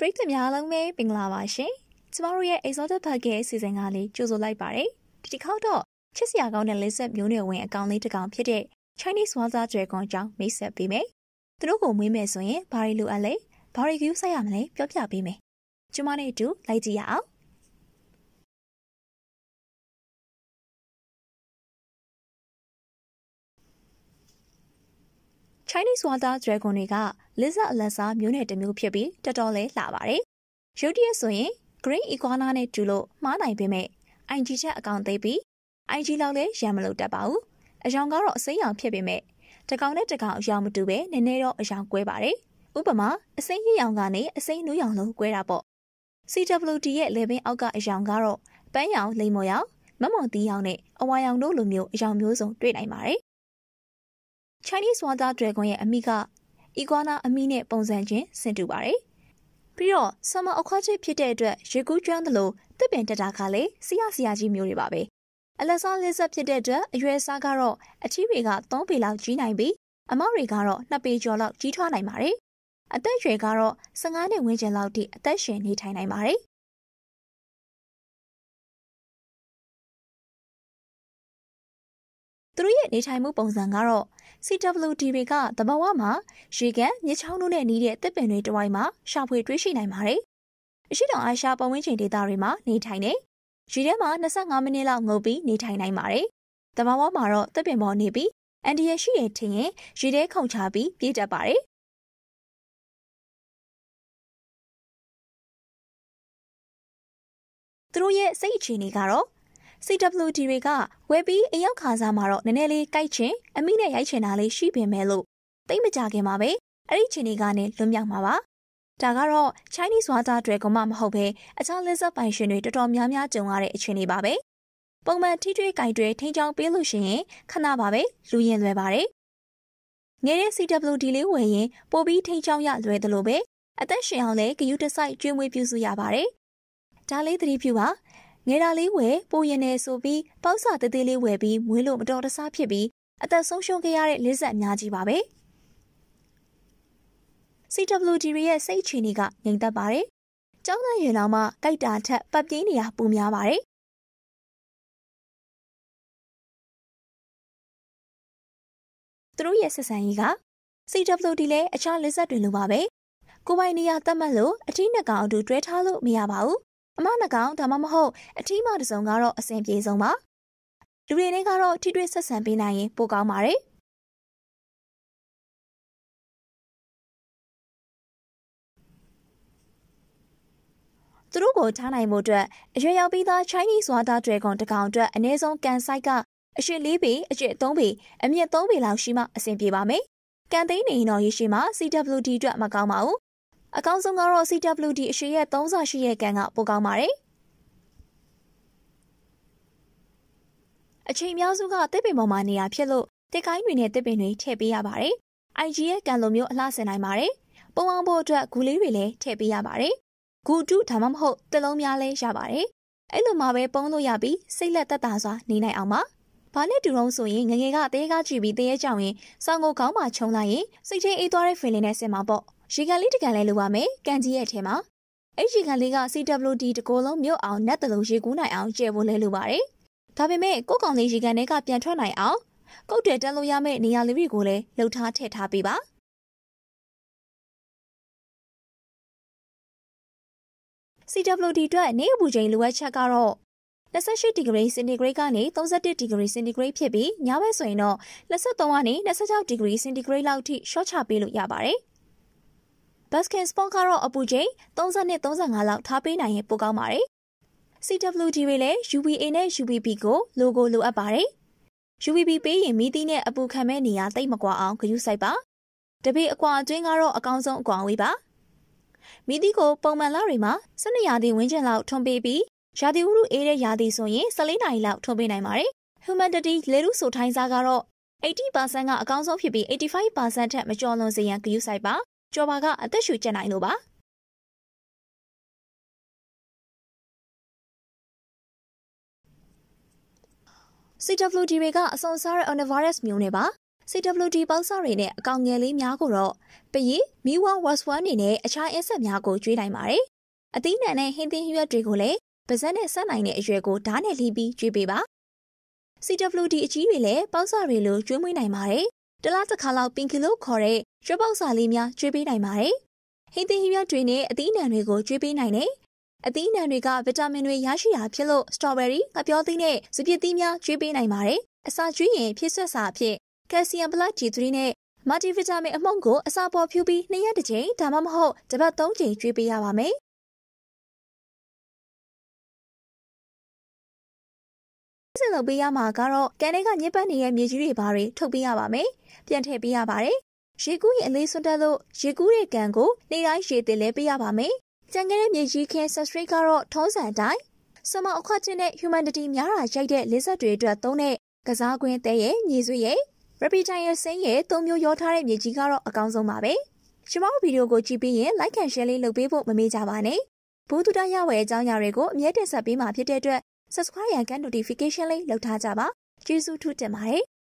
ပရိသတ်များအားလုံးပဲမင်္ဂလာပါရှင်။ကျမတို့ရဲ့ Exotic Bug ရဲ့အစီအစဉ်ကလေးကြိုဆိုလိုက်ပါတယ်။ဒီတစ်ခေါက်တော့ချစ်စရာကောင်းတဲ့လက်ဆက်မျိုးနွယ်ဝင်အကောင်လေးတစ်ကောင်ဖြစ်တဲ့ Chinese Waza Dragon ကြောင့်မိတ်ဆက်ပေးမယ်။သူတို့ကိုမွေးမယ်ဆိုရင်ဘာတွေလိုအပ်လဲ။ဘာတွေကူးဆိုင်ရမလဲပြောပြပေးမယ်။ကျမနဲ့အတူလိုက်ကြည့်ရအောင်။ Chinese water dragon တွေက lizard အလက်စားမျိုးနဲ့တစ်မျိုးဖြစ်ပြီးတတော်လဲလှပါတယ်။ရုတ်တရက်ဆိုရင် green iguana နဲ့တူလို့မှားနိုင်ပေမဲ့ IG ချက်အကောင့်သိပြီး IG လောက်လည်းရံမလို့တတ်ပါဘူး။အယောင်ကတော့အစိမ်းရောင်ဖြစ်ပေမဲ့တကောင်နဲ့တကောင်အယောင်မတူပဲနည်းနည်းတော့အယောင်ကွဲပါတယ်။ဥပမာအစိမ်းရရောင်ကနေအစိမ်းနူးရောင်လုံးကွဲတာပေါ့။ CWD ရဲ့လေပင်အောက်ကအယောင်ကတော့ပန်းရောင်လိမ္မော်ရောင်မမော်တီးရောင်နဲ့အဝါရောင်တို့လိုမျိုးအယောင်မျိုးစုံတွေ့နိုင်ပါတယ် Chinese Water Dragon ရဲ့အမိက Iguana အမိနဲ့ပုံစံချင်းဆင်တူပါတယ်။ပြီးတော့ Summer Aquatic ဖြစ်တဲ့အတွက်ရေကူးကျွမ်းသလိုတစ်ပင်တက်တာကလည်းဆရာဆရာကြီးမျိုးတွေပါပဲ။အလက်စားလက်ဆက်ဖြစ်တဲ့အတွက်အရွယ်အစားကတော့အချီးတွေက3ပေလောက်ကြီးနိုင်ပြီးအမောက်တွေကတော့2ပေကျော်လောက်ကြီးထွားနိုင်ပါတယ်။အသက်အရွယ်ကတော့15နှစ်ဝန်းကျင်လောက်ထိအသက်ရှင်နေထိုင်နိုင်ပါတယ်သူတို့ရဲ့နေထိုင်မှုပုံစံကတော့ CWDB ကသဘာဝမှာရေကန်၊မြချောင်းတို့နဲ့နီးတဲ့သစ်ပင်တွေတဝိုက်မှာရှာဖွေတွေ့ရှိနိုင်ပါတယ်။အရှိတောင်အာရှပတ်ဝန်းကျင်ဒေသတွေမှာနေထိုင်နေရေထဲမှာ25မိနစ်လောက်ငုပ်ပြီးနေထိုင်နိုင်ပါတယ်။သဘာဝမှာတော့သစ်ပင်ပေါ်နေပြီးအန်ဒီရရှိတယ်ထင်ရင်ရေထဲခုန်ချပြီးပြေးတတ်ပါတယ်။သူတို့ရဲ့စိတ်အခြေအနေကတော့ CWD တွေကဝယ်ပြီးအရောက်ခါစားမှာတော့နည်းနည်းလေးကြိုက်ချင်အမိနဲ့ရိုက်ချင်တာလေးရှိပင်မဲ့လို့သိမကြခင်ပါပဲအဲ့ဒီချိန်လေးကနေလွတ်မြောက်မှာပါဒါကတော့ Chinese water တွေကမှမဟုတ်ပဲအခြား lizard ပိုင်ရှင်တွေတော်တော်များများကြုံရတဲ့အခြေအနေပါပဲပုံမှန်ထိတွေ့ကြိုက်တွေထိန်းချောင်းပေးလို့ရှိရင်ခဏပါပဲလူရင်လွယ်ပါတယ်ငယ်တဲ့ CWD လေးဝယ်ရင်ပိုပြီးထိန်းချောင်းရလွယ်တယ်လို့ပဲအသက်ရှင်အောင်လည်းဂယုတစိုက်ကျွေးမွေးပြုစုရပါတယ်ဒါလေးသတိပြုပါငယ်တာလေးဝယ်ပိုရင်နေဆိုပြီးပေါက်စာသေးသေးလေးဝယ်ပြီးမွေးလို့မတော်တဆဖြစ်ပြီးအသက်ဆုံးရှုံးခဲ့ရတဲ့လေးဆက်အများကြီးပါပဲ CWD ရဲ့စိတ်အခြေအနေကငြိမ်သက်ပါတယ်။ကျောင်းသားရင်တော်မှကြိုက်တာထက်ပတ်ပြင်းနေတာပိုများပါတယ်။သူတို့ရဲ့ဆက်ဆံရေးက CWD လည်းအခြားလက်ဆက်တွင်လိုပါပဲကိုပိုင်နေရာတတ်မှတ်လို့အထင်းနှကောင်အတူတွဲထားလို့မရပါဘူးအမနှကောင်ဒါမှမဟုတ်အထီးမတစ်စုံကတော့အဆင်ပြေဆုံးပါလူတွေနဲ့ကတော့ထိတွေ့ဆက်ဆံပေးနိုင်ရင်ပိုကောင်းပါတယ်သူတို့ကိုထားနိုင်မှုအတွက်အရွယ်ရောက်ပြီးသား Chinese water dragon တစ်ကောင်အတွက်အနည်းဆုံးကန်ဆိုင်ကအရှင်၄ပေအကျစ်၃ပေအမြင့်၃ပေလောက်ရှိမှအဆင်ပြေပါမယ်။ကန်သိန်းနေရင်တော့ရရှိမှ CWD အတွက်မကောင်းပါဘူးအကောင်းဆုံးကတော့ CWD အရှိရဲ့3ဆရှိရဲ့ကန်ကပိုကောင်းပါတယ်အချိန်များစုကတစ်ပင်ပေါ်မှာနေရာဖြစ်လို့တစ်ကိုင်းတွေနဲ့တစ်ပင်တွေထည့်ပေးရပါတယ် IG ရဲ့ကန်လိုမျိုးအလှဆင်နိုင်ပါတယ်ပုံအောင်ဖို့အတွက်ဂူလေးတွေလည်းထည့်ပေးရပါတယ်ဂူတုဒါမှမဟုတ်တစ်လုံးများလည်းရပါတယ်အဲ့လိုမှပဲပုံးလို့ရပြီးစိတ်လက်သက်သာစွာနေနိုင်အောင်ပါဘာနဲ့တူတော့ဆိုရင်ငငယ်ကတဲကားကြည့်ပြီးတဲရဲကြောင်ရင်စောင်းကိုခေါင်းမှာခြုံလိုက်ရင်စိတ်ထင်းအေးသွားတဲ့ feeling နဲ့ဆင်မှာပေါ့ရေကန်လေးတစ်ကန်လဲလိုပါမယ်။ကန်ကြီးရဲ့အထဲမှာအဲ့ရေကန်လေးက CWD တကောလုံးမြုပ်အောင်နတ်တလုံးရေကူးနိုင်အောင်ကျယ်ဖို့လဲလိုပါတယ်။ဒါပေမဲ့ကုတ်ကောင်လေးရေကန်ထဲကပြန်ထွက်နိုင်အောင်ကုတ်တွေတက်လို့ရမယ့်နေရာလေးတွေကိုလည်းလှုပ်ထားထည့်ထားပေးပါ။် CWD အတွက်နေအပူချိန်လိုအပ်ချက်ကတော့28ဒီဂရီစင်တီဂရိတ်ကနေ31ဒီဂရီစင်တီဂရိတ်ဖြစ်ပြီးညဘက်ဆိုရင်တော့23ကနေ26ဒီဂရီစင်တီဂရိတ်လောက်ထိရှော့ချပေးလို့ရပါတယ် Baskin Sport ကတော့အပူချိန်32-35လောက်ထားပေးနိုင်ရင်ပိုကောင်းပါတယ်။ CWD တွေလည်း UVA နဲ့ UVB ကို logo လိုအပ်ပါတယ်။ UVB ပေးရင်မီးသီးနဲ့အပူခံမဲ့နေရာတိတ်မကွာအောင်ဂရုစိုက်ပါ။တပေအကွာအတွင်းကတော့အကောင်းဆုံးအကွာအဝေးပါ။မီးသီးကိုပုံမှန်လတွေမှာ12ရာသီဝန်းကျင်လောက်ထွန်ပေးပြီးရာသီဥတုအေးတဲ့ရာသီဆိုရင်14နာရီလောက်ထွန်ပေးနိုင်ပါတယ်။ Humidity လေထုစိုထိုင်းစားကတော့80%ကအကောင်းဆုံးဖြစ်ပြီး85%ထက်မကျော်လွန်စေရန်ဂရုစိုက်ပါ။ကျော်ပါကအသက်ရှူကျနိုင်လို့ပါ။ CWD တွေကအစွန်စားတဲ့ Onivirus မျိုးနဲ့ပါ CWD ပေါက်စတွေနဲ့အကောင်ငယ်လေးများကိုတော့ပရီမီဝါဝတ်စ်ဝမ်တွေနဲ့အခြားအင်းဆက်များကိုကျွေးနိုင်ပါတယ်။အသီးနှံနဲ့ဟင်းသင်းရွက်တွေကိုလည်းပါဇက်နဲ့ဆက်နိုင်တဲ့အရွယ်ကိုဓာတ်နဲ့လှီးပြီးကျွေးပေးပါ။ CWD အကြီးတွေလည်းပေါက်စတွေလိုကျွေးမွေးနိုင်ပါတယ်။တစ်လားတစ်ခါလောက်ပင်ကီလိုခေါ်တဲ့ရွှေပေါက်စာလေးများကျွေးပေးနိုင်ပါတယ်။ဟိန်းသီးဟင်းရွက်တွေနဲ့အသီးအနှံတွေကိုကျွေးပေးနိုင်တယ်။အသီးအနှံတွေကဗီတာမင်တွေရရှိတာဖြစ်လို့စတော်ဘယ်ရီ၊အပျော်သီးနဲ့စပစ်သီးများကျွေးပေးနိုင်ပါတယ်။အစာကျွေးရင် ဖြည့်ဆွတ်စာအဖြစ်ကယ်လ်ဆီယမ်ပလတ် G3 နဲ့မာတီဗီတာမင်အမှုန့်ကိုအစာပေါ်ဖြူပြီးနှစ်ရက်တစ်ချိန်ဒါမှမဟုတ်တစ်ပတ်သုံးချိန်ကျွေးပေးရပါမယ်။။ဆက်လုပ်ပေးရမှာကတော့ကန်ထဲကညစ်ပတ်နေတဲ့မြေကြီးတွေဘာတွေထုတ်ပေးရပါမယ်။ပြန်ထည့်ပေးရပါတယ်ရေကူးရင်အလေးစွန့်တက်လို့ရေကူးတဲ့ကန်ကိုနေ့တိုင်းရေတင်လဲပေးရပါမယ်။ကြံခဲ့တဲ့မြေကြီးခင်း substrate ကတော့ထုံးစံအတိုင်းစမအခွက်ချင်းနဲ့ humanity များတာရိုက်တဲ့လေးဆက်တွေအတွက်သုံးတဲ့ကစားကွင်းတဲရဲ့မြေဆွေရဲ့ reptile ဆင်းရဲ့သုံးမျိုးရောထားတဲ့မြေကြီးကတော့အကောင်းဆုံးပါပဲ။ကျွန်မတို့ဗီဒီယိုကိုကြည့်ပြီးရင် like and share လေးလုပ်ပေးဖို့မမေ့ကြပါနဲ့။ဘူးတူတရဝယ်အကြောင်းအရာတွေကိုအမြဲတင်ဆက်ပေးမှာဖြစ်တဲ့အတွက် subscribe ရန်ကန် notification လေးလုပ်ထားကြပါ။ကျေးဇူးထူးတင်ပါတယ်။